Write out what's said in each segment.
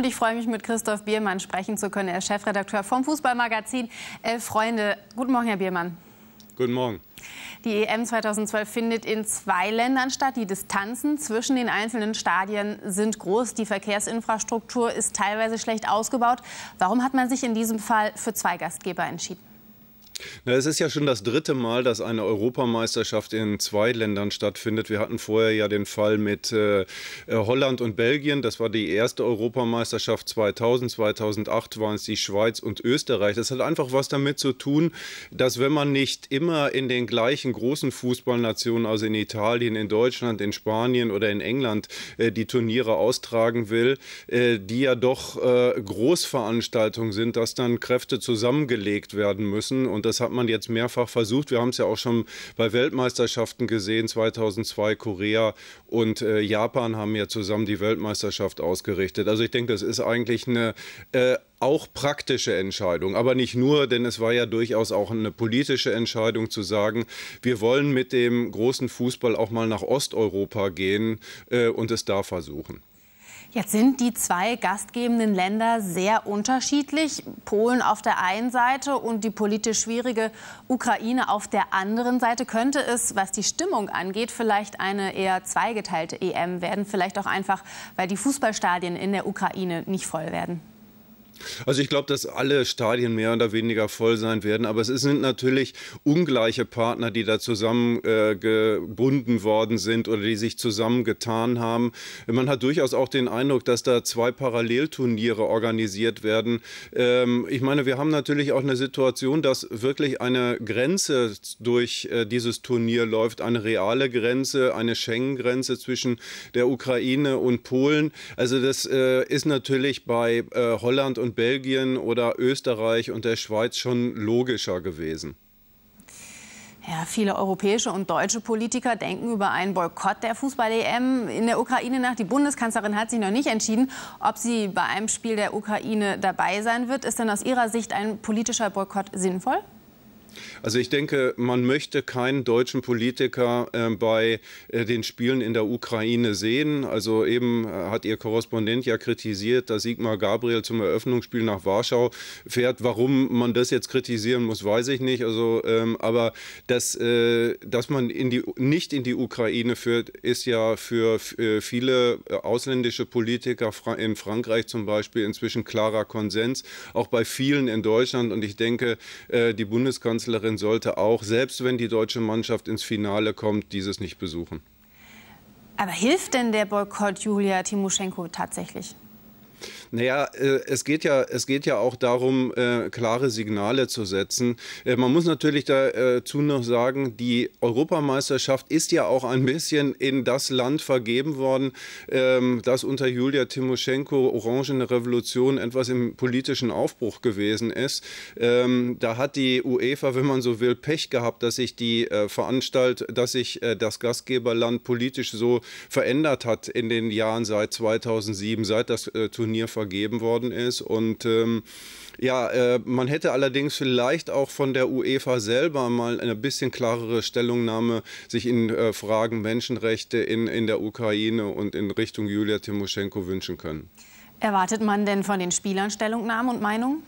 Und ich freue mich, mit Christoph Biermann sprechen zu können. Er ist Chefredakteur vom Fußballmagazin Elf Freunde. Guten Morgen, Herr Biermann. Guten Morgen. Die EM 2012 findet in zwei Ländern statt. Die Distanzen zwischen den einzelnen Stadien sind groß. Die Verkehrsinfrastruktur ist teilweise schlecht ausgebaut. Warum hat man sich in diesem Fall für zwei Gastgeber entschieden? Na, es ist ja schon das dritte Mal, dass eine Europameisterschaft in zwei Ländern stattfindet. Wir hatten vorher ja den Fall mit äh, äh Holland und Belgien. Das war die erste Europameisterschaft 2000. 2008 waren es die Schweiz und Österreich. Das hat einfach was damit zu tun, dass wenn man nicht immer in den gleichen großen Fußballnationen, also in Italien, in Deutschland, in Spanien oder in England, äh, die Turniere austragen will, äh, die ja doch äh, Großveranstaltungen sind, dass dann Kräfte zusammengelegt werden müssen. Und das hat man jetzt mehrfach versucht. Wir haben es ja auch schon bei Weltmeisterschaften gesehen. 2002 Korea und äh, Japan haben ja zusammen die Weltmeisterschaft ausgerichtet. Also ich denke, das ist eigentlich eine äh, auch praktische Entscheidung, aber nicht nur, denn es war ja durchaus auch eine politische Entscheidung zu sagen, wir wollen mit dem großen Fußball auch mal nach Osteuropa gehen äh, und es da versuchen. Jetzt sind die zwei gastgebenden Länder sehr unterschiedlich. Polen auf der einen Seite und die politisch schwierige Ukraine auf der anderen Seite. Könnte es, was die Stimmung angeht, vielleicht eine eher zweigeteilte EM werden? Vielleicht auch einfach, weil die Fußballstadien in der Ukraine nicht voll werden. Also ich glaube, dass alle Stadien mehr oder weniger voll sein werden, aber es sind natürlich ungleiche Partner, die da zusammengebunden äh, worden sind oder die sich zusammengetan haben. Man hat durchaus auch den Eindruck, dass da zwei Parallelturniere organisiert werden. Ähm, ich meine, wir haben natürlich auch eine Situation, dass wirklich eine Grenze durch äh, dieses Turnier läuft, eine reale Grenze, eine Schengen-Grenze zwischen der Ukraine und Polen. Also das äh, ist natürlich bei äh, Holland und und Belgien oder Österreich und der Schweiz schon logischer gewesen? Ja, viele europäische und deutsche Politiker denken über einen Boykott der Fußball-EM in der Ukraine nach. Die Bundeskanzlerin hat sich noch nicht entschieden, ob sie bei einem Spiel der Ukraine dabei sein wird. Ist denn aus Ihrer Sicht ein politischer Boykott sinnvoll? Also ich denke, man möchte keinen deutschen Politiker äh, bei äh, den Spielen in der Ukraine sehen. Also eben äh, hat Ihr Korrespondent ja kritisiert, dass Sigmar Gabriel zum Eröffnungsspiel nach Warschau fährt. Warum man das jetzt kritisieren muss, weiß ich nicht. Also, ähm, aber dass, äh, dass man in die, nicht in die Ukraine führt, ist ja für äh, viele ausländische Politiker in Frankreich zum Beispiel inzwischen klarer Konsens, auch bei vielen in Deutschland. Und ich denke, die Bundeskanzlerin Kanzlerin sollte auch, selbst wenn die deutsche Mannschaft ins Finale kommt, dieses nicht besuchen. Aber hilft denn der Boykott Julia Timoschenko tatsächlich? Naja, äh, es, geht ja, es geht ja auch darum, äh, klare Signale zu setzen. Äh, man muss natürlich dazu noch sagen, die Europameisterschaft ist ja auch ein bisschen in das Land vergeben worden, ähm, das unter Julia Timoschenko Orangene Revolution etwas im politischen Aufbruch gewesen ist. Ähm, da hat die UEFA, wenn man so will, Pech gehabt, dass sich die Veranstalt, dass sich das Gastgeberland politisch so verändert hat in den Jahren seit 2007, seit das Turnier veröffentlicht vergeben worden ist. Und ähm, ja, äh, man hätte allerdings vielleicht auch von der UEFA selber mal eine bisschen klarere Stellungnahme sich in äh, Fragen Menschenrechte in, in der Ukraine und in Richtung Julia Timoschenko wünschen können. Erwartet man denn von den Spielern Stellungnahmen und Meinungen?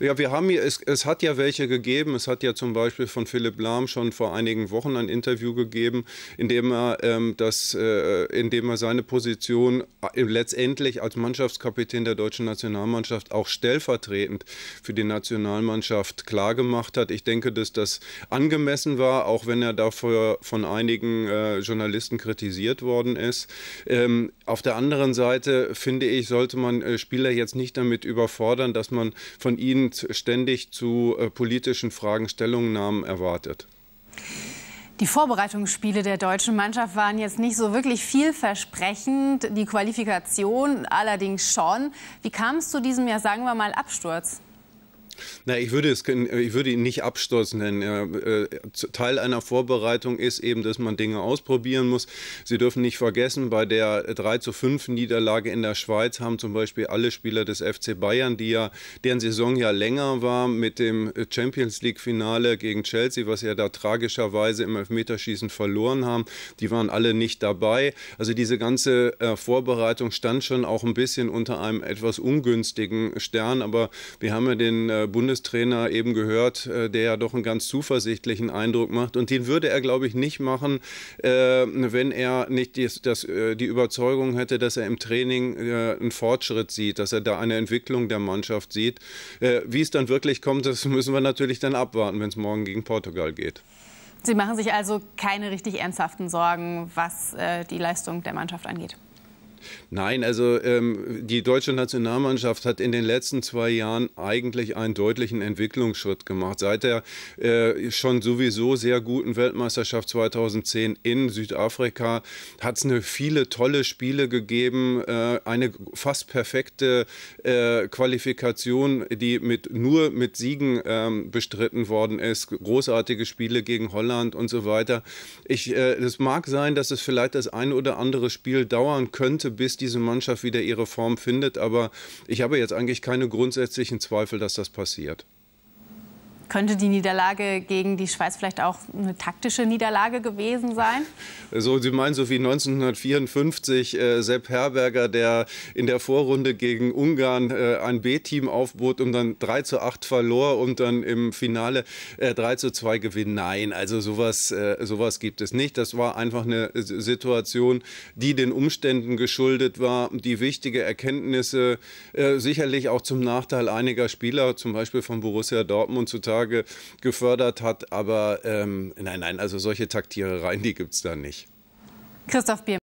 Ja, wir haben hier, es, es hat ja welche gegeben. Es hat ja zum Beispiel von Philipp Lahm schon vor einigen Wochen ein Interview gegeben, in dem er, ähm, das, äh, in dem er seine Position äh, letztendlich als Mannschaftskapitän der deutschen Nationalmannschaft auch stellvertretend für die Nationalmannschaft klargemacht hat. Ich denke, dass das angemessen war, auch wenn er dafür von einigen äh, Journalisten kritisiert worden ist. Ähm, auf der anderen Seite finde ich, sollte man äh, Spieler jetzt nicht damit überfordern, dass man von ihn ständig zu äh, politischen Fragen Stellungnahmen erwartet. Die Vorbereitungsspiele der deutschen Mannschaft waren jetzt nicht so wirklich vielversprechend, die Qualifikation allerdings schon. Wie kam es zu diesem, ja sagen wir mal, Absturz? Na, ich würde, es, äh, ich würde ihn nicht Absturz nennen. Äh, Teil einer Vorbereitung ist eben, dass man Dinge ausprobieren muss. Sie dürfen nicht vergessen, bei der 3 zu 5 Niederlage in der Schweiz haben zum Beispiel alle Spieler des FC Bayern, die ja, deren Saison ja länger war mit dem äh, Champions League-Finale gegen Chelsea, was ja da tragischerweise im Elfmeterschießen verloren haben, die waren alle nicht dabei. Also diese ganze Vorbereitung stand schon auch ein bisschen unter einem etwas ungünstigen Stern, aber wir haben ja den Bundestrainer eben gehört, äh, der ja doch einen ganz zuversichtlichen Eindruck macht. Und den würde er, glaube ich, nicht machen, äh, wenn er nicht äh, die, Überzeugung hätte, dass er im Training einen Fortschritt sieht, dass er da eine Entwicklung der Mannschaft sieht. Wie es dann wirklich kommt, das müssen wir natürlich dann abwarten, wenn es morgen gegen Portugal geht. Sie machen sich also keine richtig ernsthaften Sorgen, was die Leistung der Mannschaft angeht. Nein, also ähm, die deutsche Nationalmannschaft hat in den letzten zwei Jahren eigentlich einen deutlichen Entwicklungsschritt gemacht. Seit der äh, schon sowieso sehr guten Weltmeisterschaft 2010 in Südafrika hat es viele tolle Spiele gegeben, äh, eine fast perfekte äh, Qualifikation, die mit, nur mit Siegen ähm, bestritten worden ist, großartige Spiele gegen Holland und so weiter. Ich, äh, es mag sein, dass es vielleicht das ein oder andere Spiel dauern könnte, bis diese Mannschaft wieder ihre Form findet. Aber ich habe jetzt eigentlich keine grundsätzlichen Zweifel, dass das passiert. Könnte die Niederlage gegen die Schweiz vielleicht auch eine taktische Niederlage gewesen sein? So, Sie meinen so wie 1954 äh, Sepp Herberger, der in der Vorrunde gegen Ungarn äh, ein B-Team aufbot und dann 3 zu 8 verlor und dann im Finale äh, 3 zu 2 gewinnt. Nein, also sowas, äh, sowas gibt es nicht. Das war einfach eine Situation, die den Umständen geschuldet war, die wichtige Erkenntnisse äh, sicherlich auch zum Nachteil einiger Spieler, zum Beispiel von Borussia Dortmund zutage heutzutage gefördert hat. Aber ähm, nein, nein, also solche Taktierereien, die gibt es da nicht. Christoph Bier.